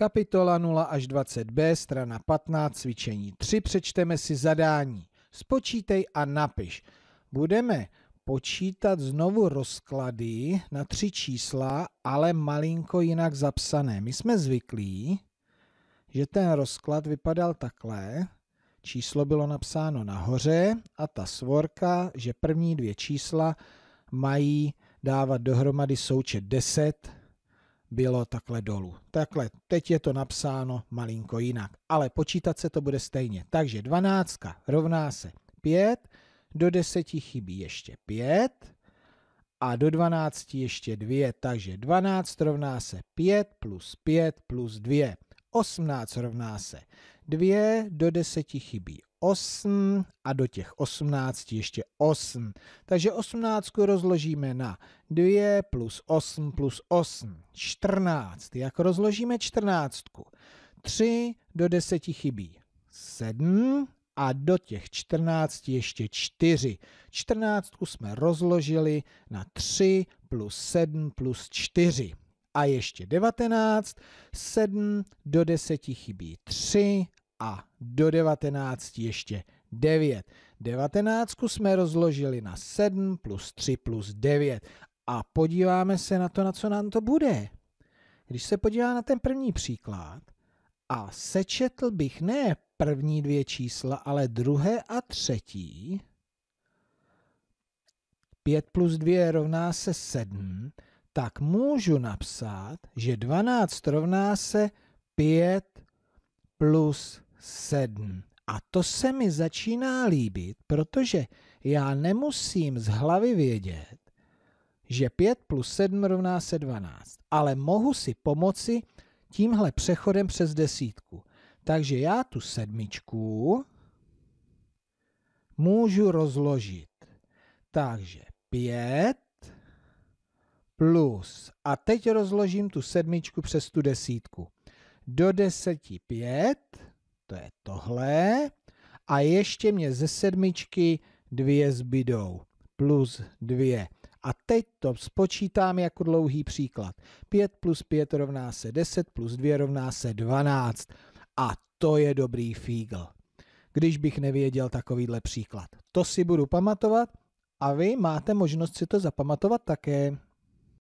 Kapitola 0 až 20b, strana 15, cvičení 3, přečteme si zadání. Spočítej a napiš. Budeme počítat znovu rozklady na tři čísla, ale malinko jinak zapsané. My jsme zvyklí, že ten rozklad vypadal takhle. Číslo bylo napsáno nahoře a ta svorka, že první dvě čísla mají dávat dohromady součet 10 bylo takhle dolů. Takhle, teď je to napsáno malinko jinak, ale počítat se to bude stejně. Takže 12 rovná se 5, do 10 chybí ještě 5 a do 12 ještě 2, takže 12 rovná se 5 plus 5 plus 2. 18 rovná se 2, do 10 chybí 8 a do těch 18 ještě 8. Takže 18 rozložíme na 2 plus 8 plus 8, 14. Jak rozložíme 14? 3 do 10 chybí 7 a do těch 14 ještě 4. 14 jsme rozložili na 3 plus 7 plus 4. A ještě 19, 7 do 10 chybí 3 a do 19 ještě 9. 19 jsme rozložili na 7 plus 3 plus 9 a podíváme se na to, na co nám to bude. Když se podívá na ten první příklad a sečetl bych ne první dvě čísla, ale druhé a třetí, 5 plus 2 rovná se 7, tak můžu napsat, že 12 rovná se 5 plus sedm. A to se mi začíná líbit, protože já nemusím z hlavy vědět, že 5 plus 7 rovná se 12, ale mohu si pomoci tímhle přechodem přes desítku. Takže já tu sedmičku můžu rozložit. Takže 5 plus, a teď rozložím tu sedmičku přes tu desítku. Do deseti pět to je tohle. A ještě mě ze sedmičky dvě zbydou. Plus dvě. A teď to spočítám jako dlouhý příklad. 5 plus 5 rovná se 10, plus 2 rovná se 12. A to je dobrý fígl. Když bych nevěděl takovýhle příklad. To si budu pamatovat a vy máte možnost si to zapamatovat také.